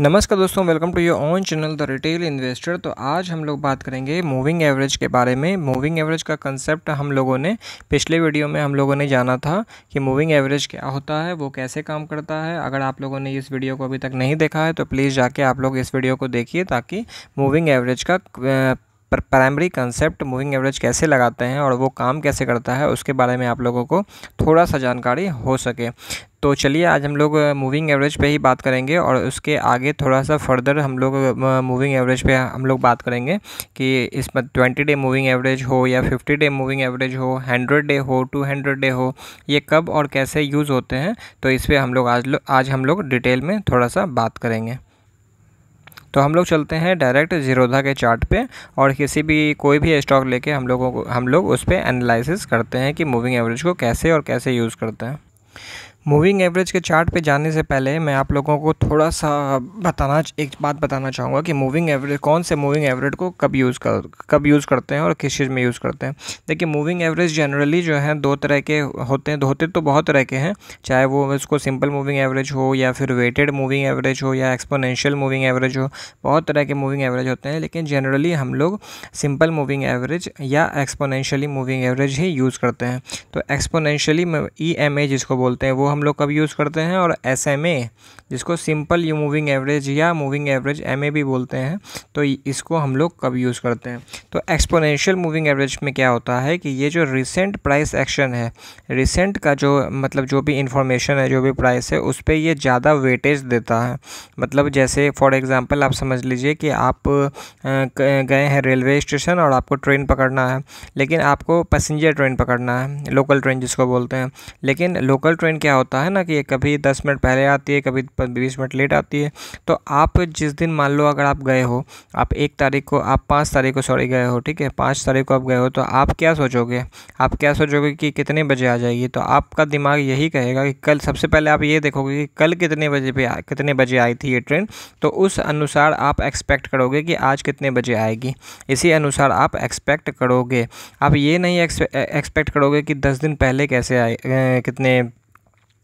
नमस्कार दोस्तों welcome to your own channel the retail investor तो आज हम लोग बात करेंगे मूविंग एवरेज के बारे में मूविंग एवरेज का कंसेप्ट हम लोगों ने पिछले वीडियो में हम लोगों ने जाना था कि मूविंग एवरेज क्या होता है वो कैसे काम करता है अगर आप लोगों ने इस वीडियो को अभी तक नहीं देखा है तो प्लीज़ जाके आप लोग इस वीडियो को देखिए ताकि मूविंग एवरेज का पर प्राइमरी कंसेप्ट मूविंग एवरेज कैसे लगाते हैं और वो काम कैसे करता है उसके बारे में आप लोगों को थोड़ा सा जानकारी हो सके तो चलिए आज हम लोग मूविंग एवरेज पे ही बात करेंगे और उसके आगे थोड़ा सा फर्दर हम लोग मूविंग एवरेज पे हम लोग बात करेंगे कि इसमें ट्वेंटी डे मूविंग एवरेज हो या फिफ्टी डे मूविंग एवरेज हो हंड्रेड डे हो टू हंड्रेड डे हो ये कब और कैसे यूज़ होते हैं तो इस पर हम लोग आज लो, आज हम लोग डिटेल में थोड़ा सा बात करेंगे तो हम लोग चलते हैं डायरेक्ट जीरोधा के चार्ट पे और किसी भी कोई भी स्टॉक लेके हम लोगों को हम लोग उस पर एनालिसिस करते हैं कि मूविंग एवरेज को कैसे और कैसे यूज़ करते हैं मूविंग एवरेज के चार्ट पे जाने से पहले मैं आप लोगों को थोड़ा सा बताना एक बात बताना चाहूँगा कि मूविंग एवरेज कौन से मूविंग एवरेज को कब यूज़ कर कब यूज़ करते हैं और किस चीज़ में यूज़ करते हैं देखिए मूविंग एवरेज जनरली जो है दो तरह के होते हैं होते तो बहुत तरह के हैं चाहे वो उसको सिंपल मूविंग एवरेज हो या फिर वेटेड मूविंग एवरेज हो या एक्सपोनेंशियल मूविंग एवरेज हो बहुत तरह के मूविंग एवरेज होते हैं लेकिन जनरली हम लोग सिंपल मूविंग एवरेज या एक्सपोनेंशियली मूविंग एवरेज ही यूज़ करते हैं तो एक्सपोनेंशियली ई एम ए जिसको बोलते हैं वो हम लोग कब यूज़ करते हैं और एस एम जिसको सिंपल यू मूविंग एवरेज या मूविंग एवरेज एम भी बोलते हैं तो इसको हम लोग कब यूज़ करते हैं तो एक्सपोनेंशियल मूविंग एवरेज में क्या होता है कि ये जो रिसेंट प्राइस एक्शन है रिसेंट का जो मतलब जो भी इंफॉर्मेशन है जो भी प्राइस है उस पर ये ज़्यादा वेटेज देता है मतलब जैसे फॉर एग्ज़ाम्पल आप समझ लीजिए कि आप गए हैं रेलवे स्टेशन और आपको ट्रेन पकड़ना है लेकिन आपको पैसेंजर ट्रेन पकड़ना है लोकल ट्रेन जिसको बोलते हैं लेकिन लोकल ट्रेन क्या होता है ना कि कभी दस मिनट पहले आती है कभी पर बीस मिनट लेट आती है तो आप जिस दिन मान लो अगर आप गए हो आप एक तारीख को आप पाँच तारीख को सॉरी गए हो ठीक है पाँच तारीख को आप गए हो तो आप क्या सोचोगे आप क्या सोचोगे कि कितने बजे आ जाएगी तो आपका दिमाग यही कहेगा कि कल सबसे पहले आप ये देखोगे कि कल कितने बजे पे कितने बजे आई थी ये ट्रेन तो उस अनुसार आप एक्सपेक्ट करोगे कि आज कितने बजे आएगी इसी अनुसार आप एक्सपेक्ट करोगे आप ये नहीं एक्सपेक्ट करोगे कि दस दिन पहले कैसे आए कितने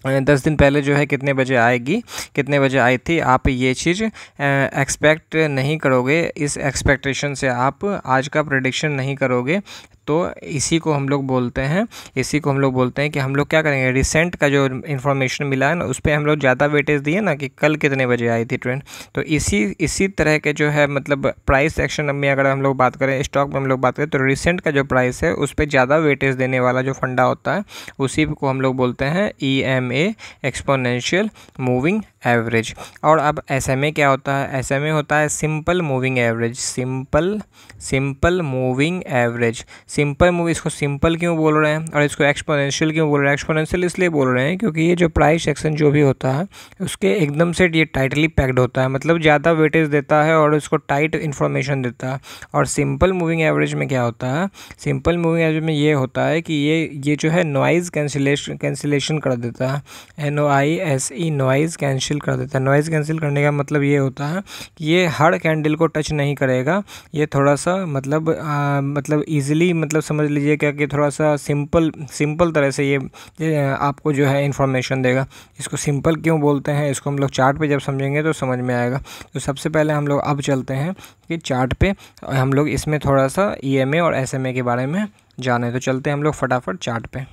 दस दिन पहले जो है कितने बजे आएगी कितने बजे आई थी आप ये चीज़ एक्सपेक्ट नहीं करोगे इस एक्सपेक्टेशन से आप आज का प्रडिक्शन नहीं करोगे तो इसी को हम लोग बोलते हैं इसी को हम लोग बोलते हैं कि हम लोग क्या करेंगे रिसेंट का जो इन्फॉर्मेशन मिला है ना उस पर हम लोग ज़्यादा वेटेज दिए ना कि कल कितने बजे आई थी ट्रेंड तो इसी इसी तरह के जो है मतलब प्राइस एक्शन में अगर हम लोग बात करें स्टॉक में हम लोग बात करें तो रिसेंट का जो प्राइस है उस पर ज़्यादा वेटेज देने वाला जो फंडा होता है उसी को हम लोग बोलते हैं E M A exponential moving average और अब एस एम ए क्या होता है एस एम ए होता है simple moving average simple simple moving average simple movie इसको सिंपल क्यों बोल रहे हैं और इसको एक्सपोनेंशियल क्यों बोल रहे हैं एक्सपोनेंशियल इसलिए बोल रहे हैं क्योंकि ये जो प्राइस सेक्शन जो भी होता है उसके एकदम से ये टाइटली पैक्ड होता है मतलब ज़्यादा वेटेज देता है और उसको टाइट इन्फॉर्मेशन देता है और सिंपल मूविंग एवरेज में क्या होता है सिंपल मूविंग एवरेज में ये होता है कि ये ये जो है नॉइज़ कैंसिलेशन कैंसिलेशन कर देता है N O I S E noise cancel कर देता है नॉइज़ कैंसिल करने का मतलब ये होता है कि ये हर कैंडल को टच नहीं करेगा ये थोड़ा सा मतलब आ, मतलब ईजिली मतलब समझ लीजिए क्या कि थोड़ा सा सिंपल सिंपल तरह से ये आपको जो है इन्फॉर्मेशन देगा इसको सिंपल क्यों बोलते हैं इसको हम लोग चार्ट पे जब समझेंगे तो समझ में आएगा तो सबसे पहले हम लोग अब चलते हैं कि चार्ट पे हम लोग इसमें थोड़ा सा ई e और एस के बारे में जाने तो चलते हैं हम लोग फटाफट चार्ट पे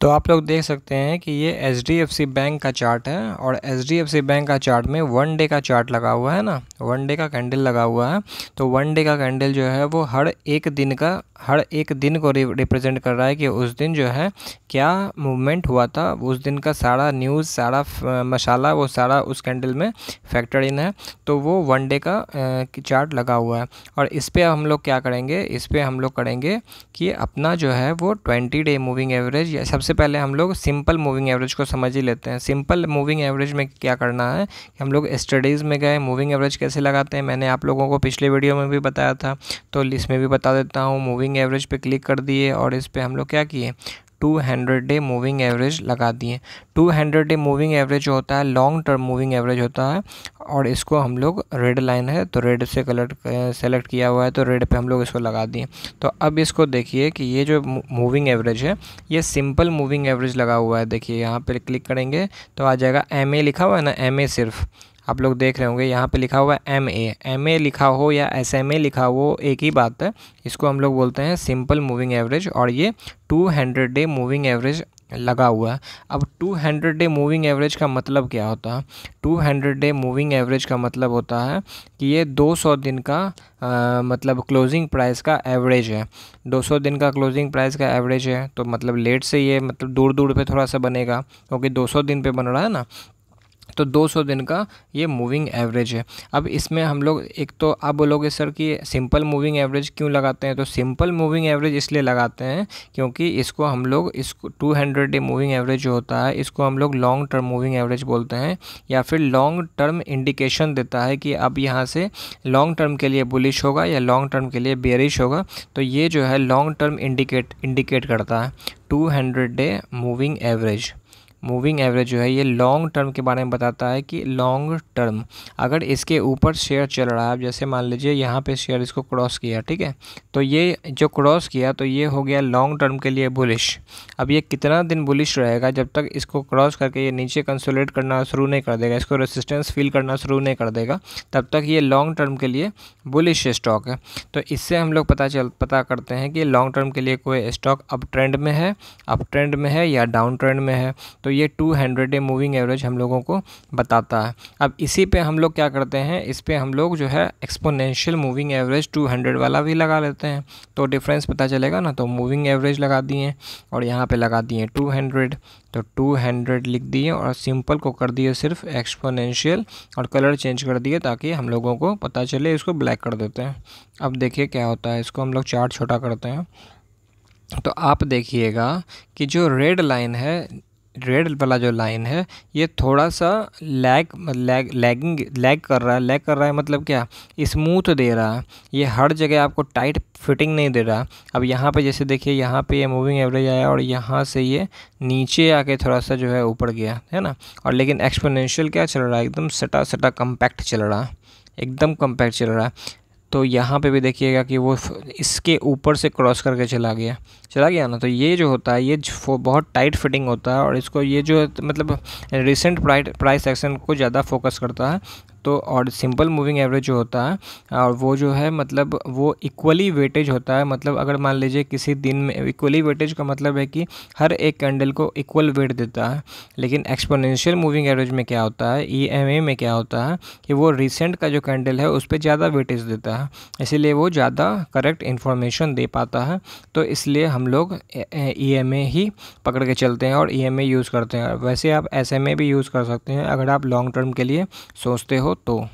तो आप लोग देख सकते हैं कि ये H D F C bank का चार्ट है और H D F C bank का चार्ट में वन डे का चार्ट लगा हुआ है ना वन डे का कैंडल लगा हुआ है तो वन डे का कैंडल जो है वो हर एक दिन का हर एक दिन को रिप्रेजेंट कर रहा है कि उस दिन जो है क्या मूवमेंट हुआ था उस दिन का सारा न्यूज़ सारा मसाला वो सारा उस कैंडल में फैक्टर इन है तो वो वन डे का चार्ट लगा हुआ है और इस पर हम लोग क्या करेंगे इस पर हम लोग करेंगे कि अपना जो है वो ट्वेंटी डे मूविंग एवरेज या सब सबसे पहले हम लोग सिंपल मूविंग एवरेज को समझ ही लेते हैं सिंपल मूविंग एवरेज में क्या करना है कि हम लोग स्टडीज़ में गए मूविंग एवरेज कैसे लगाते हैं मैंने आप लोगों को पिछले वीडियो में भी बताया था तो इसमें भी बता देता हूँ मूविंग एवरेज पर क्लिक कर दिए और इस पर हम लोग क्या किए two hundred day moving average लगा दिए two hundred day moving average होता है लॉन्ग टर्म मूविंग एवरेज होता है और इसको हम लोग रेड लाइन है तो रेड से कलर सेलेक्ट किया हुआ है तो रेड पे हम लोग इसको लगा दिए तो अब इसको देखिए कि ये जो मूविंग एवरेज है ये सिंपल मूविंग एवरेज लगा हुआ है देखिए यहाँ पर क्लिक करेंगे तो आ जाएगा एम लिखा हुआ है ना एम सिर्फ आप लोग देख रहे होंगे यहाँ पे लिखा हुआ है एम ए एम ए लिखा हो या एस एम ए लिखा हो एक ही बात है इसको हम लोग बोलते हैं सिंपल मूविंग एवरेज और ये two hundred day moving average लगा हुआ है अब 200 डे मूविंग एवरेज का मतलब क्या होता है 200 डे मूविंग एवरेज का मतलब होता है कि ये 200 दिन का आ, मतलब क्लोजिंग प्राइस का एवरेज है 200 दिन का क्लोजिंग प्राइस का एवरेज है तो मतलब लेट से ये मतलब दूर दूर पे थोड़ा सा बनेगा क्योंकि दो 200 दिन पे बन रहा है ना तो 200 दिन का ये मूविंग एवरेज है अब इसमें हम लोग एक तो आप बोलोगे सर कि सिंपल मूविंग एवरेज क्यों लगाते हैं तो सिंपल मूविंग एवरेज इसलिए लगाते हैं क्योंकि इसको हम लोग इसको 200 डे मूविंग एवरेज जो होता है इसको हम लोग लॉन्ग टर्म मूविंग एवरेज बोलते हैं या फिर लॉन्ग टर्म इंडिकेशन देता है कि अब यहाँ से लॉन्ग टर्म के लिए बुलिश होगा या लॉन्ग टर्म के लिए बेरिश होगा तो ये जो है लॉन्ग टर्म इंडिकेट इंडिकेट करता है 200 day moving average moving average जो है ये लॉन्ग टर्म के बारे में बताता है कि लॉन्ग टर्म अगर इसके ऊपर शेयर चल रहा है जैसे मान लीजिए यहाँ पे शेयर इसको क्रॉस किया ठीक है तो ये जो क्रॉस किया तो ये हो गया लॉन्ग टर्म के लिए बुलिश अब ये कितना दिन बुलिश रहेगा जब तक इसको क्रॉस करके ये नीचे कंसोलेट करना शुरू नहीं कर देगा इसको रेसिस्टेंस फील करना शुरू नहीं कर देगा तब तक ये लॉन्ग टर्म के लिए बुलिश स्टॉक है तो इससे हम लोग पता चल पता करते हैं कि लॉन्ग टर्म के लिए कोई स्टॉक अप ट्रेंड में है अप ट्रेंड में है या डाउन ट्रेंड में है तो ये two hundred day moving average हम लोगों को बताता है अब इसी पे हम लोग क्या करते हैं इस पर हम लोग जो है exponential moving average two hundred वाला भी लगा लेते हैं तो डिफरेंस पता चलेगा ना तो मूविंग एवरेज लगा दिए और यहाँ पे लगा दिए टू हंड्रेड तो टू हंड्रेड लिख दिए और सिंपल को कर दिए सिर्फ एक्सपोनेंशियल और कलर चेंज कर दिए ताकि हम लोगों को पता चले इसको ब्लैक कर देते हैं अब देखिए क्या होता है इसको हम लोग चार्ट छोटा करते हैं तो आप देखिएगा कि जो रेड लाइन है रेड वाला जो लाइन है ये थोड़ा सा लैग लैग लैगिंग लैग कर रहा है लैग कर रहा है मतलब क्या स्मूथ दे रहा है ये हर जगह आपको टाइट फिटिंग नहीं दे रहा अब यहाँ पे जैसे देखिए यहाँ पे ये मूविंग एवरेज आया और यहाँ से ये नीचे आके थोड़ा सा जो है ऊपर गया है ना और लेकिन एक्सपोनेंशियल क्या चल रहा है एकदम सटा सटा कम्पैक्ट चल रहा है एकदम कम्पैक्ट चल रहा है तो यहाँ पे भी देखिएगा कि वो इसके ऊपर से क्रॉस करके चला गया चला गया ना तो ये जो होता है ये बहुत टाइट फिटिंग होता है और इसको ये जो मतलब रिसेंट प्राइस एक्शन को ज़्यादा फोकस करता है तो और सिंपल मूविंग एवरेज जो होता है और वो जो है मतलब वो इक्वली वेटेज होता है मतलब अगर मान लीजिए किसी दिन में इक्वली वेटेज का मतलब है कि हर एक कैंडल को इक्वल वेट देता है लेकिन एक्सपोनेंशियल मूविंग एवरेज में क्या होता है ई e में क्या होता है कि वो रिसेंट का जो कैंडल है उस पर ज़्यादा वेटेज देता है इसीलिए वो ज़्यादा करेक्ट इन्फॉर्मेशन दे पाता है तो इसलिए हम लोग ई e ही पकड़ के चलते हैं और ई e यूज़ करते हैं वैसे आप एस भी यूज़ कर सकते हैं अगर आप लॉन्ग टर्म के लिए सोचते हो तो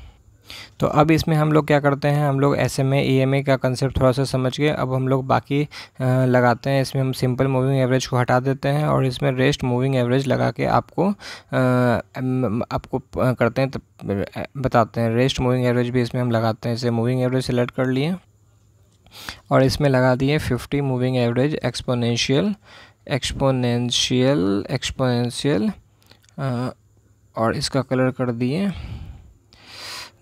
तो अब इसमें हम लोग क्या करते हैं हम लोग एस एम ए का कंसेप्ट थोड़ा सा समझ के अब हम लोग बाकी लगाते हैं इसमें हम सिंपल मूविंग एवरेज को हटा देते हैं और इसमें रेस्ट मूविंग एवरेज लगा के आपको आपको करते हैं तो बताते हैं रेस्ट मूविंग एवरेज भी इसमें हम लगाते हैं इसे मूविंग एवरेज सेलेक्ट कर लिए और इसमें लगा दिए fifty moving average exponential exponential exponential और इसका कलर कर दिए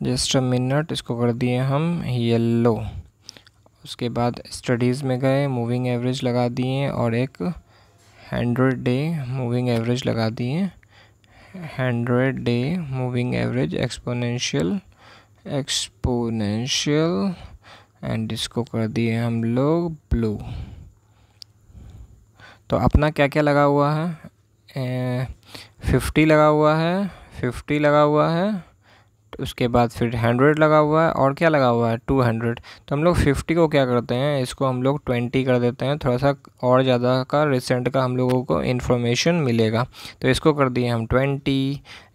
जस्ट अ मिनट इसको कर दिए हम येल्लो उसके बाद स्टडीज़ में गए मूविंग एवरेज लगा दिए और एक हंड्रेड डे मूविंग एवरेज लगा दिए hundred day moving average exponential exponential and इसको कर दिए हम लोग ब्लू तो अपना क्या क्या लगा हुआ है फिफ्टी लगा हुआ है फिफ्टी लगा हुआ है उसके बाद फिर हंड्रेड लगा हुआ है और क्या लगा हुआ है टू हंड्रेड तो हम लोग फिफ्टी को क्या करते हैं इसको हम लोग ट्वेंटी कर देते हैं थोड़ा सा और ज़्यादा का रिसेंट का हम लोगों को इन्फॉर्मेशन मिलेगा तो इसको कर दिए हम ट्वेंटी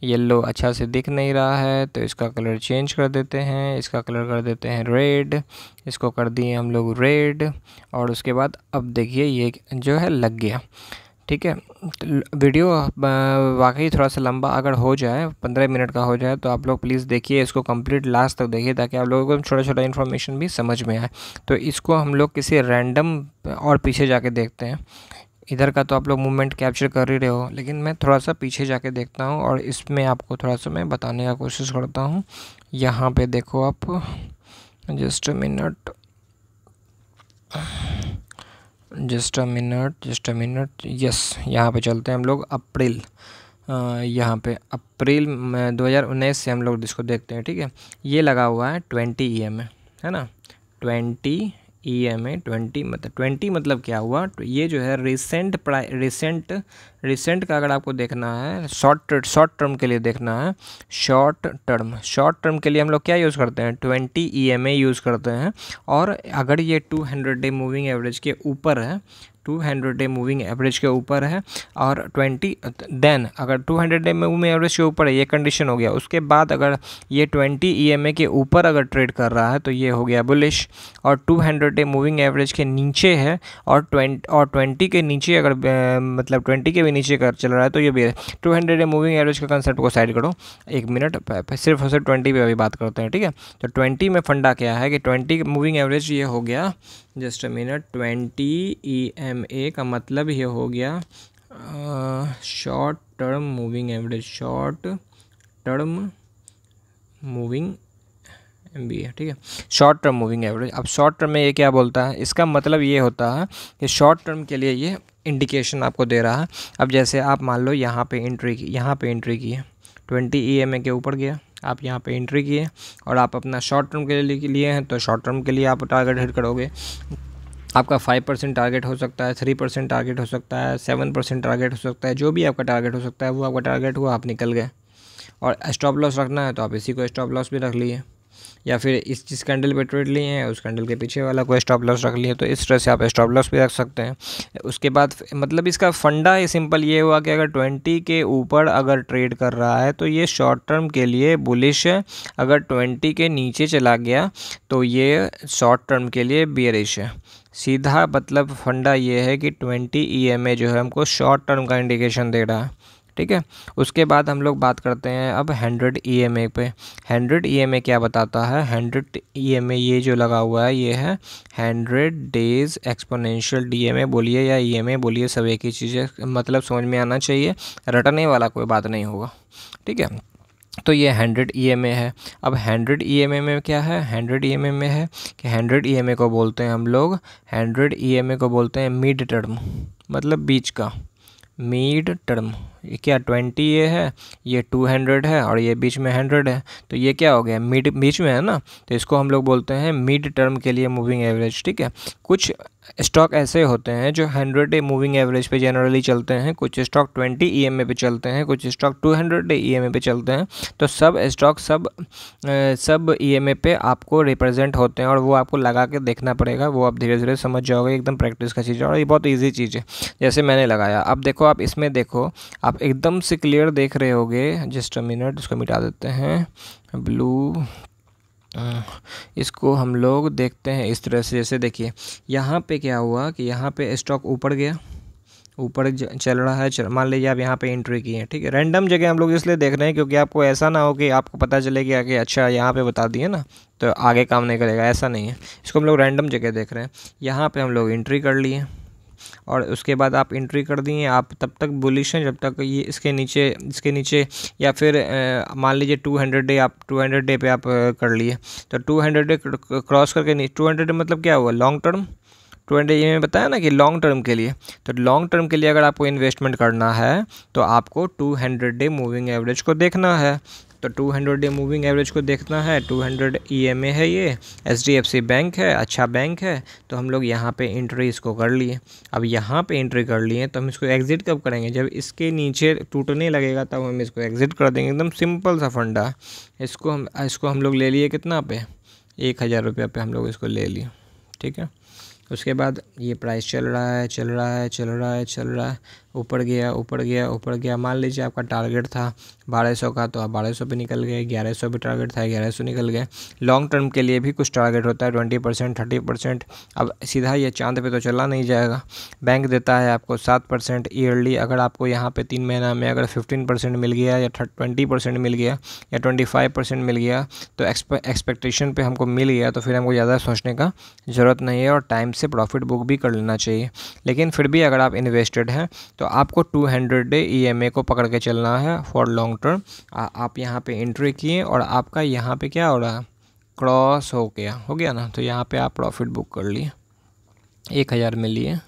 येल्लो अच्छा से दिख नहीं रहा है तो इसका कलर चेंज कर देते हैं इसका कलर कर देते हैं रेड इसको कर दिए हम लोग रेड और उसके बाद अब देखिए ये जो है लग गया ठीक है तो वीडियो वाकई थोड़ा सा लंबा अगर हो जाए पंद्रह मिनट का हो जाए तो आप लोग प्लीज़ देखिए इसको कंप्लीट लास्ट तक देखिए ताकि आप लोगों को छोटा छोटा इन्फॉर्मेशन भी समझ में आए तो इसको हम लोग किसी रैंडम और पीछे जाके देखते हैं इधर का तो आप लोग मूवमेंट कैप्चर कर ही रहे हो लेकिन मैं थोड़ा सा पीछे जाके देखता हूँ और इसमें आपको थोड़ा सा मैं बताने का कोशिश करता हूँ यहाँ पर देखो आप just minute just a minute just a minute yes यहाँ पे चलते हैं हम लोग अप्रैल यहाँ पे अप्रैल दो हज़ार उन्नीस से हम लोग इसको देखते हैं ठीक है ये लगा हुआ है ट्वेंटी ई e एम है ना twenty E M A twenty मतलब ट्वेंटी मतलब क्या हुआ तो ये जो है रिसेंट प्राइ रिसेंट रिसेंट का अगर आपको देखना है शॉर्ट शॉर्ट टर्म के लिए देखना है शॉर्ट टर्म शॉर्ट टर्म के लिए हम लोग क्या यूज़ करते हैं twenty E M A use करते हैं और अगर ये two hundred day moving average के ऊपर है two hundred day moving average के ऊपर है और ट्वेंटी देन अगर two hundred day moving average के ऊपर है ये कंडीशन हो गया उसके बाद अगर ये ट्वेंटी ई e के ऊपर अगर ट्रेड कर रहा है तो ये हो गया बुलिश और two hundred day moving average के नीचे है और ट्वेंट और ट्वेंटी के नीचे अगर मतलब ट्वेंटी के भी नीचे कर चल रहा है तो ये भी two hundred day moving average का कंसेप्ट को साइड करो एक मिनट सिर्फ और सिर्फ ट्वेंटी पर अभी बात करते हैं ठीक है तो ट्वेंटी में फंडा क्या है कि ट्वेंटी मूविंग एवरेज ये हो गया just a minute twenty E M A का मतलब ये हो गया short term moving average short term moving M B A ठीक है शॉर्ट टर्म मूविंग एवरेज अब शॉर्ट टर्म में ये क्या बोलता है इसका मतलब ये होता है कि शॉर्ट टर्म के लिए ये इंडिकेशन आपको दे रहा है अब जैसे आप मान लो यहाँ पे एंट्री की यहाँ पे एंट्री की है ट्वेंटी ई एम ए के ऊपर गया आप यहाँ पे एंट्री किए और आप अपना शॉर्ट टर्म के लिए लिए हैं तो शॉर्ट टर्म के लिए आप टारगेट हिट करोगे आपका फाइव परसेंट टारगेट हो सकता है थ्री परसेंट टारगेट हो सकता है सेवन परसेंट टारगेट हो सकता है जो भी आपका टारगेट हो सकता है वो आपका टारगेट हुआ आप निकल गए और स्टॉप लॉस रखना है तो आप इसी को स्टॉप लॉस भी रख लीजिए या फिर इस जिस कैंडल पे ट्रेड लिए हैं उस कैंडल के पीछे वाला कोई स्टॉप लॉस रख लिए तो इस तरह से आप स्टॉप लॉस भी रख सकते हैं उसके बाद मतलब इसका फंडा ये सिंपल ये हुआ कि अगर ट्वेंटी के ऊपर अगर ट्रेड कर रहा है तो ये शॉर्ट टर्म के लिए बुलिश है अगर ट्वेंटी के नीचे चला गया तो ये शॉर्ट टर्म के लिए बियरिश है सीधा मतलब फंडा ये है कि ट्वेंटी ई जो है हमको शॉर्ट टर्म का इंडिकेशन दे रहा है ठीक है उसके बाद हम लोग बात करते हैं अब हंड्रेड ई एम ए पे हंड्रेड ई एम ए क्या बताता है हंड्रेड ई एम ए ये जो लगा हुआ है ये है hundred days exponential D M A बोलिए या ई एम ए बोलिए सब एक ही चीज़ें मतलब समझ में आना चाहिए रटने वाला कोई बात नहीं होगा ठीक है तो ये हंड्रेड ई एम ए है अब हंड्रेड ई एम ए में क्या है हंड्रेड ई एम ए में है कि हंड्रेड ई एम ए को बोलते हैं हम लोग हंड्रेड ई एम ए को बोलते हैं मिड टर्म मतलब बीच का मिड टर्म ये क्या ट्वेंटी ये है ये टू हंड्रेड है और ये बीच में हंड्रेड है तो ये क्या हो गया मिड बीच में है ना तो इसको हम लोग बोलते हैं मिड टर्म के लिए मूविंग एवरेज ठीक है कुछ स्टॉक ऐसे होते हैं जो हंड्रेड डे मूविंग एवरेज पे जनरली चलते हैं कुछ stock twenty E M A पे चलते हैं कुछ stock two hundred day E M A पे चलते हैं तो सब स्टॉक सब सब ई एम ए पे आपको रिप्रेजेंट होते हैं और वो आपको लगा के देखना पड़ेगा वो आप धीरे धीरे समझ जाओगे एकदम प्रैक्टिस का चीज़ है और ये बहुत ईजी चीज़ है जैसे मैंने लगाया अब देखो आप इसमें देखो आप एकदम से क्लियर देख रहे होगे जस्ट मिनट उसको मिटा देते हैं ब्लू हाँ। इसको हम लोग देखते हैं इस तरह से जैसे देखिए यहाँ पे क्या हुआ कि यहाँ पे स्टॉक ऊपर गया ऊपर चल रहा है मान लीजिए आप यहाँ पे एंट्री की हैं ठीक है रैंडम जगह हम लोग इसलिए देख रहे हैं क्योंकि आपको ऐसा ना हो कि आपको पता चले कि आगे अच्छा यहाँ पे बता दिए ना तो आगे काम नहीं करेगा ऐसा नहीं है इसको हम लोग रैंडम जगह देख रहे हैं यहाँ पे हम लोग एंट्री कर लिए और उसके बाद आप इंट्री कर दिए आप तब तक बुलिश हैं जब तक ये इसके नीचे इसके नीचे या फिर मान लीजिए टू हंड्रेड डे आप टू हंड्रेड डे पे आप कर लिए तो टू हंड्रेड डे क्रॉस करके टू हंड्रेड डे मतलब क्या हुआ लॉन्ग टर्म टू हंड्रेड ये मैंने बताया ना कि लॉन्ग टर्म के लिए तो लॉन्ग टर्म के लिए अगर आपको इन्वेस्टमेंट करना है तो आपको two hundred day moving average को देखना है तो 200 डे मूविंग एवरेज को देखना है 200 ए e है ये सी बैंक है अच्छा बैंक है तो हम लोग यहाँ पे इंट्री इसको कर लिए अब यहाँ पे एंट्री कर लिए तो हम इसको एग्ज़िट कब करेंगे जब इसके नीचे टूटने लगेगा तब हम इसको एग्ज़िट कर देंगे एकदम सिंपल सा फंडा इसको हम इसको हम लोग ले लिए कितना पे एक हज़ार रुपया पे हम लोग इसको ले लिए ठीक है उसके बाद ये प्राइस चल रहा है चल रहा है चल रहा है चल रहा है ऊपर गया ऊपर गया ऊपर गया मान लीजिए आपका टारगेट था बारह सौ का तो आप बारह सौ पर निकल गए ग्यारह सौ भी टारगेट था ग्यारह सौ निकल गए लॉन्ग टर्म के लिए भी कुछ टारगेट होता है ट्वेंटी परसेंट थर्टी परसेंट अब सीधा ये चांद पे तो चला नहीं जाएगा बैंक देता है आपको सात परसेंट ईयरली अगर आपको यहाँ पर तीन महीना में अगर फिफ्टीन परसेंट मिल गया या ट्वेंटी परसेंट मिल गया या ट्वेंटी फाइव परसेंट मिल गया तो एक्सपेक्टेशन पर हमको मिल गया तो फिर हमको ज़्यादा सोचने का ज़रूरत नहीं है और टाइम से प्रॉफिट बुक भी कर लेना चाहिए लेकिन फिर भी अगर आप इन्वेस्टेड हैं तो आपको टू हंड्रेड डे ई को पकड़ के चलना है फॉर लॉन्ग टर्म आप यहाँ पर इंट्री किए और आपका यहाँ पर क्या हो रहा है क्रॉस हो गया हो गया ना तो यहाँ पे आप प्रॉफिट बुक कर लिए एक हज़ार में लिए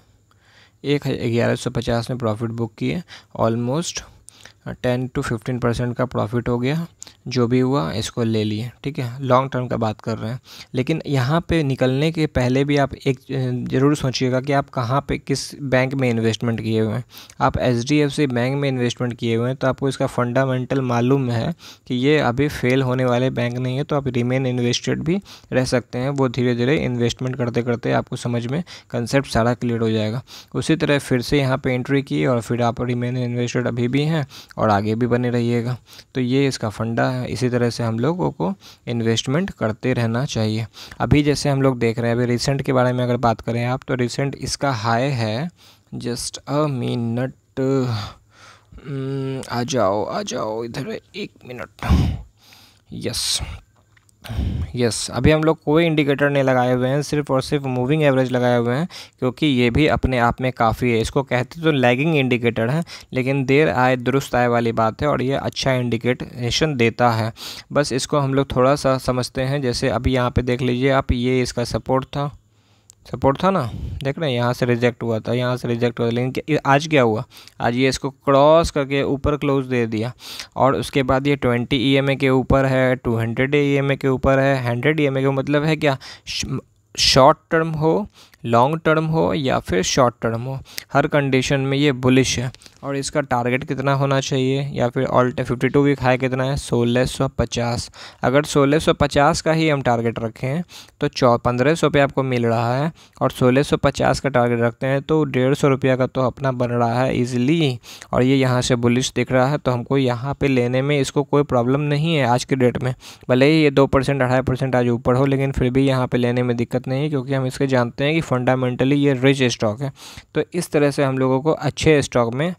एक ग्यारह सौ पचास में प्रॉफिट बुक किए almost ten to fifteen percent का प्रॉफिट हो गया जो भी हुआ इसको ले लिए ठीक है लॉन्ग टर्म का बात कर रहे हैं लेकिन यहाँ पे निकलने के पहले भी आप एक ज़रूर सोचिएगा कि आप कहाँ पे किस बैंक में इन्वेस्टमेंट किए हुए हैं आप H D F C bank में इन्वेस्टमेंट किए हुए हैं तो आपको इसका फंडामेंटल मालूम है कि ये अभी फेल होने वाले बैंक नहीं है तो आप रिमेन इन्वेस्टेड भी रह सकते हैं वो धीरे धीरे इन्वेस्टमेंट करते करते आपको समझ में कंसेप्ट सारा क्लियर हो जाएगा उसी तरह फिर से यहाँ पर एंट्री की और फिर आप रिमेन इन्वेस्टेड अभी भी हैं और आगे भी बने रहिएगा तो ये इसका फंडा इसी तरह से हम लोगों को इन्वेस्टमेंट करते रहना चाहिए अभी जैसे हम लोग देख रहे हैं अभी रिसेंट के बारे में अगर बात करें आप तो रिसेंट इसका हाई है जस्ट अ मिनट आ जाओ आ जाओ इधर एक मिनट यस यस yes, अभी हम लोग कोई इंडिकेटर नहीं लगाए हुए हैं सिर्फ और सिर्फ मूविंग एवरेज लगाए हुए हैं क्योंकि ये भी अपने आप में काफ़ी है इसको कहते तो लैगिंग इंडिकेटर है लेकिन देर आए दुरुस्त आए वाली बात है और ये अच्छा इंडिकेटेशन देता है बस इसको हम लोग थोड़ा सा समझते हैं जैसे अभी यहाँ पे देख लीजिए आप ये इसका सपोर्ट था सपोर्ट था ना देख रहे हैं यहाँ से रिजेक्ट हुआ था यहाँ से रिजेक्ट हुआ था लेकिन आज क्या हुआ आज ये इसको क्रॉस करके ऊपर क्लोज दे दिया और उसके बाद ये ट्वेंटी ई e के ऊपर है टू हंड्रेड ई के ऊपर है हंड्रेड ई e के मतलब है क्या शॉर्ट टर्म हो लॉन्ग टर्म हो या फिर शॉर्ट टर्म हो हर कंडीशन में ये बुलिश है और इसका टारगेट कितना होना चाहिए या फिर ऑल्ट फिफ्टी टू वीक हाई कितना है सोलह सौ पचास अगर सोलह सौ पचास का ही हम टारगेट रखें तो चौ पंद्रह सौ पे आपको मिल रहा है और सोलह सौ पचास का टारगेट रखते हैं तो डेढ़ सौ रुपया का तो अपना बन रहा है इजीली और ये यहाँ से बुलिश दिख रहा है तो हमको यहाँ पर लेने में इसको कोई प्रॉब्लम नहीं है आज के डेट में भले ही ये दो परसेंट अढ़ाई परसेंट आज ऊपर हो लेकिन फिर भी यहाँ पर लेने में दिक्कत नहीं है क्योंकि हम इसके जानते हैं कि फंडामेंटली ये रिच स्टॉक है तो इस तरह से हम लोगों को अच्छे स्टॉक में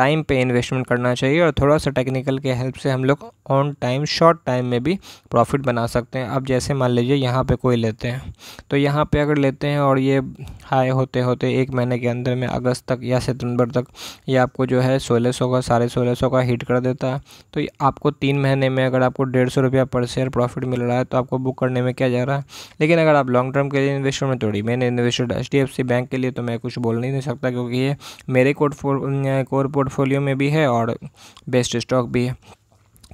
टाइम पे इन्वेस्टमेंट करना चाहिए और थोड़ा सा टेक्निकल के हेल्प से हम लोग ऑन टाइम शॉर्ट टाइम में भी प्रॉफिट बना सकते हैं अब जैसे मान लीजिए यहाँ पे कोई लेते हैं तो यहाँ पे अगर लेते हैं और ये हाई होते होते एक महीने के अंदर में अगस्त तक या सितंबर तक ये आपको जो है सोलह सौ का साढ़े सोलह सौ का हिट कर देता है तो आपको तीन महीने में अगर आपको डेढ़ सौ रुपया पर शेयर प्रॉफिट मिल रहा है तो आपको बुक करने में क्या जा रहा है लेकिन अगर आप लॉन्ग टर्म के लिए इन्वेस्टर में तो थोड़ी मैंने इन्वेस्टेड एच बैंक के लिए तो मैं कुछ बोल नहीं सकता क्योंकि ये मेरे कोर्ट कोर पोर्टफोलियो में भी है और बेस्ट स्टॉक भी है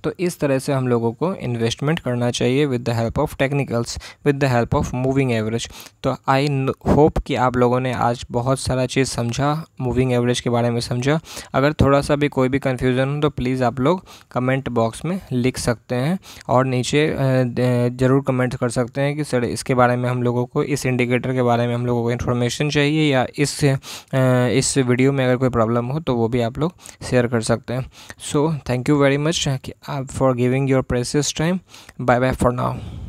तो इस तरह से हम लोगों को इन्वेस्टमेंट करना चाहिए with the help of technicals with the help of moving average तो आई होप कि आप लोगों ने आज बहुत सारा चीज़ समझा मूविंग एवरेज के बारे में समझा अगर थोड़ा सा भी कोई भी कन्फ्यूज़न हो तो प्लीज़ आप लोग कमेंट बॉक्स में लिख सकते हैं और नीचे ज़रूर कमेंट कर सकते हैं कि सर इसके बारे में हम लोगों को इस इंडिकेटर के बारे में हम लोगों को इन्फॉर्मेशन चाहिए या इस इस वीडियो में अगर कोई प्रॉब्लम हो तो वो भी आप लोग शेयर कर सकते हैं so thank you very much कि for giving your precious time bye bye for now